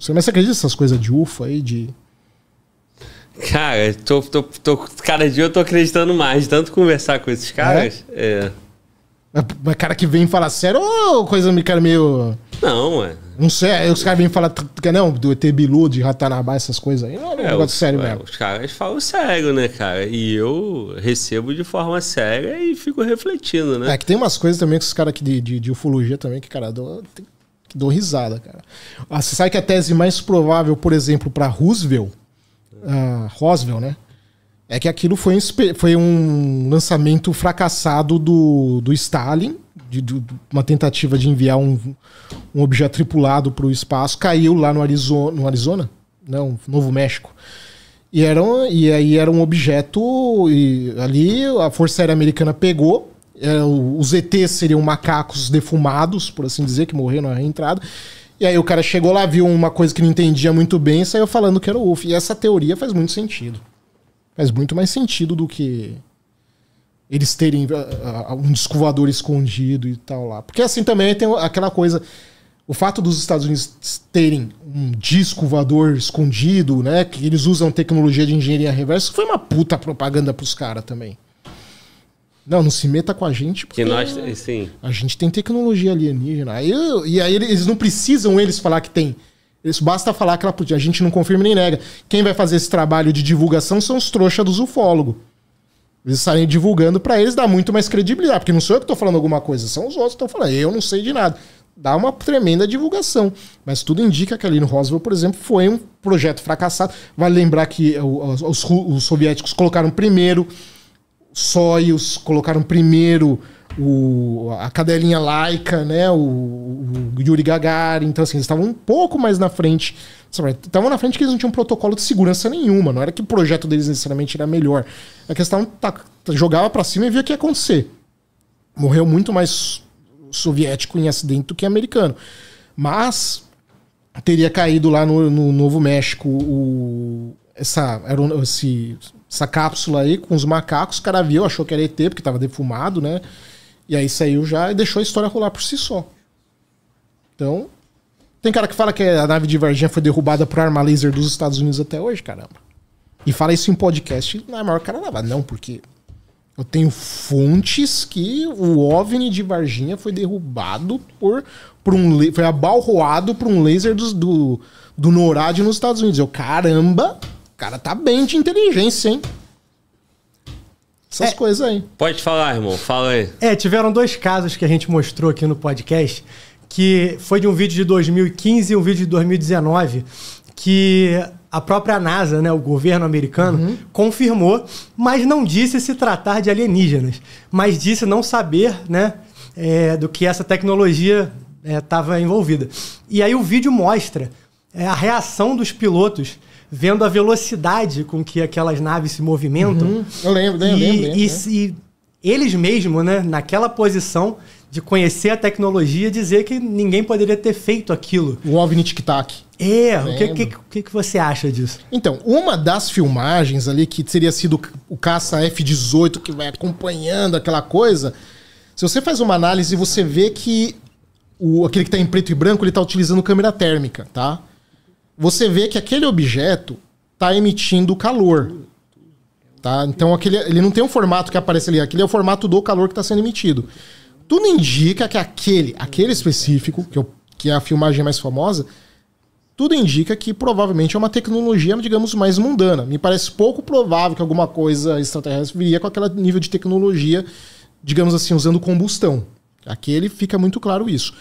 Você mais acredita nessas coisas de UFO aí, de. Cara, tô, tô, tô, cada dia eu tô acreditando mais, tanto conversar com esses é? caras. É. é. Mas cara que vem falar sério ou coisa me meio. Não, é. Não sei, os caras vêm falar, não, do ET Bilu, de Ratanabá, essas coisas aí. Não, é um é, negócio sério é, mesmo. Os caras falam sério, né, cara? E eu recebo de forma séria e fico refletindo, né? É que tem umas coisas também que os caras aqui de, de, de, ufologia também, que, cara, do, tem que dou risada, cara. Ah, você sabe que a tese mais provável, por exemplo, para Roosevelt, ah, Roosevelt, né? É que aquilo foi um, foi um lançamento fracassado do, do Stalin, de, de uma tentativa de enviar um, um objeto tripulado para o espaço, caiu lá no Arizona, no Arizona? Não, né, Novo México. E, era um, e aí era um objeto, e ali a Força Aérea Americana pegou, é, os ETs seriam macacos defumados, por assim dizer, que morreram na reentrada. E aí o cara chegou lá, viu uma coisa que não entendia muito bem e saiu falando que era o UFO. E essa teoria faz muito sentido. Faz muito mais sentido do que eles terem uh, um disco escondido e tal lá. Porque assim também tem aquela coisa. O fato dos Estados Unidos terem um disco escondido, né? Que eles usam tecnologia de engenharia reversa, foi uma puta propaganda pros caras também. Não, não se meta com a gente. Porque que nós, sim. A gente tem tecnologia alienígena. Aí, e aí eles não precisam eles falar que tem. Eles, basta falar que ela, a gente não confirma nem nega. Quem vai fazer esse trabalho de divulgação são os trouxas dos ufólogos. Eles saem divulgando para eles, dá muito mais credibilidade. Porque não sou eu que tô falando alguma coisa, são os outros que estão falando. Eu não sei de nada. Dá uma tremenda divulgação. Mas tudo indica que ali no Roswell, por exemplo, foi um projeto fracassado. Vale lembrar que os, os, os soviéticos colocaram primeiro sóios, colocaram primeiro o, a cadelinha laica, né? O, o Yuri Gagarin. Então, assim, eles estavam um pouco mais na frente. Estavam na frente que eles não tinham protocolo de segurança nenhuma. Não era que o projeto deles necessariamente era melhor. A questão tá, tá jogava para cima e via o que ia acontecer. Morreu muito mais soviético em acidente do que americano. Mas teria caído lá no, no Novo México o, essa, esse essa cápsula aí com os macacos, o cara viu, achou que era ET, porque tava defumado, né? E aí saiu já e deixou a história rolar por si só. Então, tem cara que fala que a nave de Varginha foi derrubada por arma laser dos Estados Unidos até hoje, caramba. E fala isso em podcast, não é maior cara lava. Não, porque eu tenho fontes que o OVNI de Varginha foi derrubado por, por um... Foi abalroado por um laser dos, do, do NORAD nos Estados Unidos. Eu, caramba cara tá bem de inteligência, hein? Essas é, coisas aí. Pode falar, irmão. Fala aí. É, tiveram dois casos que a gente mostrou aqui no podcast, que foi de um vídeo de 2015 e um vídeo de 2019, que a própria NASA, né, o governo americano, uhum. confirmou, mas não disse se tratar de alienígenas, mas disse não saber, né, é, do que essa tecnologia estava é, envolvida. E aí o vídeo mostra é, a reação dos pilotos vendo a velocidade com que aquelas naves se movimentam. Uhum. Eu lembro, né? eu e, lembro. lembro e, né? e, eles mesmos, né, naquela posição de conhecer a tecnologia, dizer que ninguém poderia ter feito aquilo. O OVNI Tic Tac. É, o que, que, que, você acha disso? Então, uma das filmagens ali, que teria sido o caça F-18 que vai acompanhando aquela coisa, se você faz uma análise, você vê que o, aquele que está em preto e branco, ele está utilizando câmera térmica, tá? você vê que aquele objeto está emitindo calor. Tá? Então aquele, ele não tem um formato que aparece ali, aquele é o formato do calor que está sendo emitido. Tudo indica que aquele, aquele específico, que, eu, é que é a filmagem mais famosa, tudo indica que provavelmente é uma tecnologia, digamos, mais mundana. Me parece pouco provável que alguma coisa extraterrestre viria com aquele nível de tecnologia, digamos assim, usando combustão. Aquele fica muito claro isso.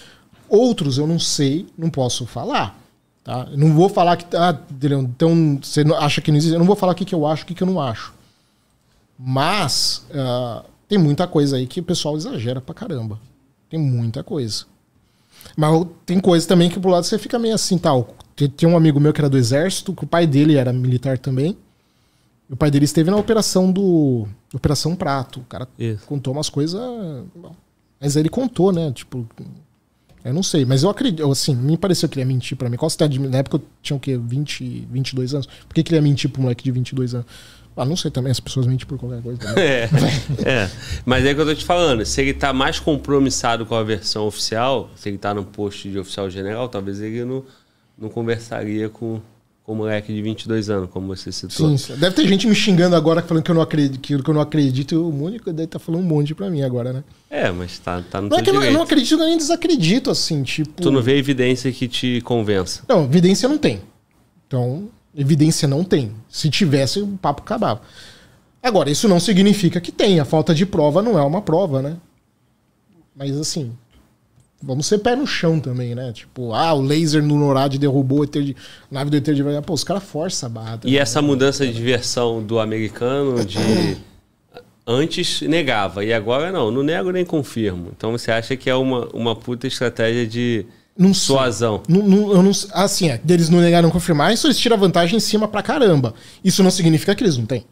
Outros eu não sei, não posso falar. Tá? Não vou falar que. Ah, então você acha que não existe. Eu não vou falar o que, eu acho, o que, eu não acho. Mas uh, tem muita coisa aí que o pessoal exagera pra caramba. Tem muita coisa. Mas tem coisa também que pro lado você fica meio assim, tal. Tá, tem um amigo meu que era do exército, que o pai dele era militar também. E o pai dele esteve na operação do. Operação Prato. O cara Isso. contou umas coisas. Mas ele contou, né? Tipo, eu não sei, mas eu acredito, assim, me pareceu que ele ia mentir pra mim. Qual cidade? Na época eu tinha o quê? 20, 22 anos? Por que, que ele ia mentir pro moleque de 22 anos? Ah, não sei também, as pessoas mentem por qualquer coisa. É, é, mas é que eu tô te falando. Se ele tá mais compromissado com a versão oficial, se ele tá no post de oficial general, talvez ele não, não conversaria com, o moleque de 22 anos, como você citou. Sim, deve ter gente me xingando agora falando que eu não acredito, que eu não acredito, o Mônica deve estar tá falando um monte pra mim agora, né? É, mas tá, tá no Não é que eu não, eu não acredito nem desacredito, assim, tipo... Tu não vê evidência que te convença. Não, evidência não tem. Então, evidência não tem. Se tivesse, o papo acabava. Agora, isso não significa que tem. A falta de prova não é uma prova, né? Mas assim, vamos ser pé no chão também, né? Tipo, ah, o laser no NORAD derrubou a de, nave do ET de Pô, os caras forçam a barra. e essa né? mudança de versão do americano de. Antes negava, e agora não, não nego nem confirmo. Então você acha que é uma, uma puta estratégia de não suazão? Não, não, eu não, assim, é, deles não negar, não confirmar, isso eles tiram vantagem em cima pra caramba. Isso não significa que eles não têm.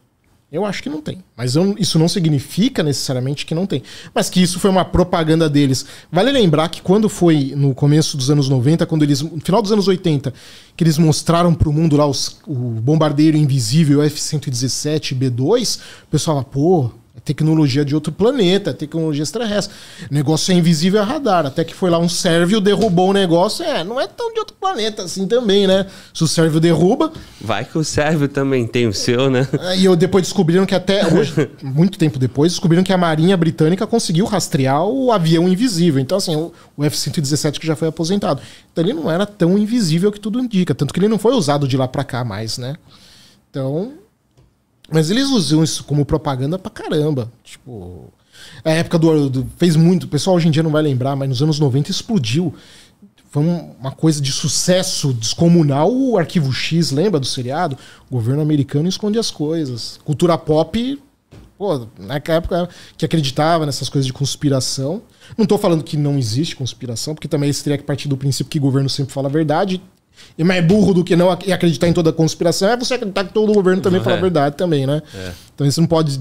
Eu acho que não tem. Mas eu, isso não significa necessariamente que não tem. Mas que isso foi uma propaganda deles. Vale lembrar que quando foi no começo dos anos 90, quando eles. No final dos anos 80, que eles mostraram para o mundo lá os, o bombardeiro invisível F-117 B2, o pessoal lá, pô, é tecnologia de outro planeta, é tecnologia extraterrestre. O negócio é invisível a radar. Até que foi lá um sérvio, derrubou o negócio. É, não é tão de outro planeta assim também, né? Se o sérvio derruba. Vai que o sérvio também tem o seu, né? É, e eu depois descobriram que até hoje, muito tempo depois, descobriram que a Marinha Britânica conseguiu rastrear o avião invisível. Então, assim, o F-117 que já foi aposentado. Então ele não era tão invisível que tudo indica. Tanto que ele não foi usado de lá para cá mais, né? Então, mas eles usam isso como propaganda pra caramba. Tipo. A época do, do, fez muito. O pessoal hoje em dia não vai lembrar, mas nos anos 90 explodiu. Foi uma coisa de sucesso descomunal o arquivo X, lembra do seriado? O governo americano esconde as coisas. Cultura pop, pô, naquela época que acreditava nessas coisas de conspiração. Não tô falando que não existe conspiração, porque também eles teria que partir do princípio que o governo sempre fala a verdade, e mais burro do que não acreditar em toda conspiração é você acreditar que todo governo também é. fala a é. verdade também, né? É. Então isso não pode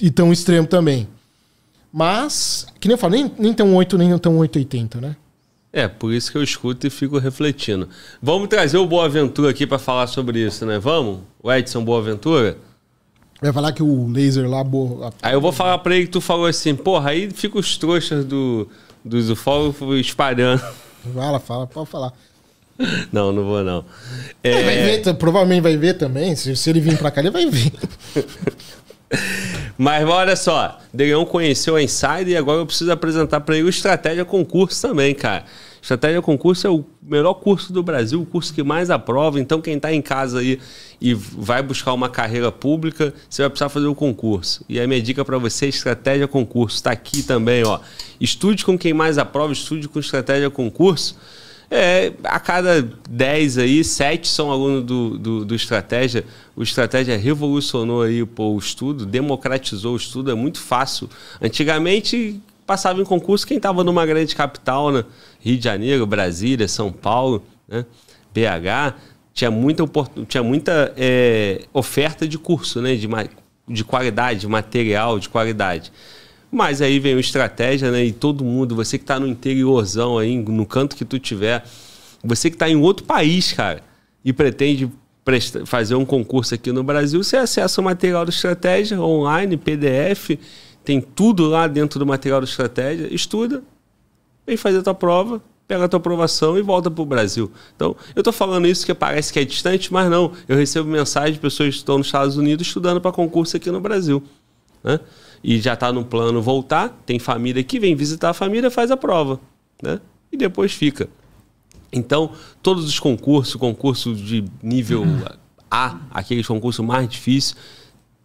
ir tão extremo também. Mas, que nem eu falo, nem, nem tão 8, nem tão 880, né? É, por isso que eu escuto e fico refletindo. Vamos trazer o Boaventura aqui para falar sobre isso, né? Vamos? O Edson Boaventura? Vai falar que o laser lá... Aí eu vou falar para ele que tu falou assim, porra, aí fica os trouxas do, dos ufólogos espalhando. Fala, fala, pode falar. Não, não vou não. É... Ele vai ver, provavelmente vai ver também. Se, se ele vir pra cá, ele vai ver. Mas olha só, Degão conheceu a Insider e agora eu preciso apresentar para ele o Estratégia Concurso também, cara. Estratégia Concurso é o melhor curso do Brasil, o curso que mais aprova. Então, quem está em casa aí e vai buscar uma carreira pública, você vai precisar fazer o concurso. E a minha dica para você é Estratégia Concurso. Está aqui também, ó. Estude com quem mais aprova, estude com Estratégia Concurso. É, a cada 10 aí, 7 são alunos do, do, do, Estratégia. O Estratégia revolucionou aí pô, o estudo, democratizou o estudo, é muito fácil. Antigamente passava em concurso quem estava numa grande capital, né? Rio de Janeiro, Brasília, São Paulo, né? BH, tinha muita, oportun... tinha muita é, oferta de curso, né? de, ma... de qualidade, de material de qualidade. Mas aí vem o estratégia, né? E todo mundo, você que está no interiorzão aí, no canto que tu tiver, você que está em outro país, cara, e pretende prestar, fazer um concurso aqui no Brasil, você acessa o material do estratégia online, PDF, tem tudo lá dentro do material do estratégia, estuda, vem fazer a tua prova, pega a tua aprovação e volta para o Brasil. Então, eu estou falando isso que parece que é distante, mas não. Eu recebo mensagem de pessoas que estão nos Estados Unidos estudando para concurso aqui no Brasil. Né? e já está no plano voltar, tem família que vem visitar a família, faz a prova, né? E depois fica. Então, todos os concursos, concurso de nível A, aqueles concursos mais difíceis,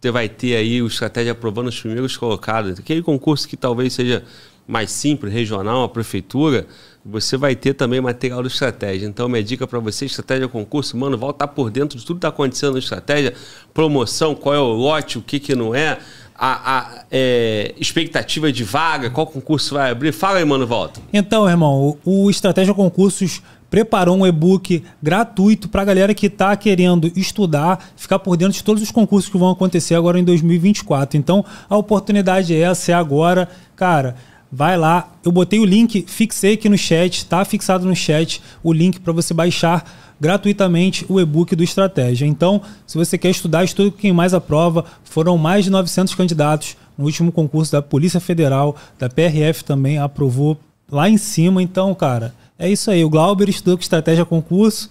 você vai ter aí o estratégia aprovando os primeiros colocados. Aquele concurso que talvez seja mais simples, regional, a prefeitura, você vai ter também material do estratégia. Então, minha dica para você, estratégia é concurso, mano, volta tá por dentro de tudo que está acontecendo na estratégia, promoção, qual é o lote, o que, que não é, a, a é, expectativa de vaga, qual concurso vai abrir. Fala aí, mano, volta. Então, irmão, o, o Estratégia Concursos preparou um e-book gratuito para a galera que está querendo estudar, ficar por dentro de todos os concursos que vão acontecer agora em 2024. Então, a oportunidade é essa, é agora. Cara, vai lá. Eu botei o link, fixei aqui no chat, tá fixado no chat o link para você baixar gratuitamente o e-book do Estratégia. Então, se você quer estudar, estude quem mais aprova. Foram mais de 900 candidatos no último concurso da Polícia Federal, da PRF também aprovou lá em cima. Então, cara, é isso aí. O Glauber estudou com Estratégia Concurso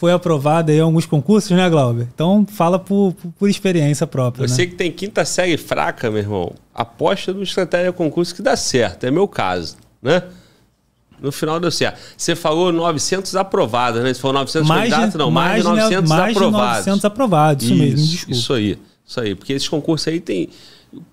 foi aprovada em alguns concursos, né, Glauber? Então fala por, por experiência própria. Você né? que tem quinta série fraca, meu irmão, aposta no estratégia concurso que dá certo. É meu caso, né? No final deu certo. Você falou 900 aprovados, né? Se for 900 mais candidatos, não, mais, mais de 900 mais aprovados. Mais de 900 aprovados, isso, isso mesmo, desculpa. Isso aí, isso aí. Porque esses concursos aí tem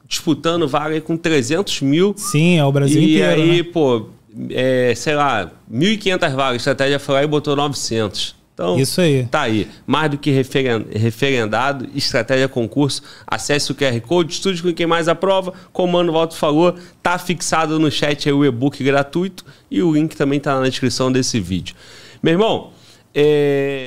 disputando vaga com 300 mil. Sim, é o Brasil e inteiro, E aí, né? pô, é, sei lá, 1.500 vagas, a estratégia foi lá e botou 900. Então, isso aí. Tá aí. Mais do que referendado, estratégia concurso. Acesse o QR Code, estude com quem mais aprova. Como o Mano Valto falou, tá fixado no chat o e-book gratuito e o link também tá na descrição desse vídeo. Meu irmão, é...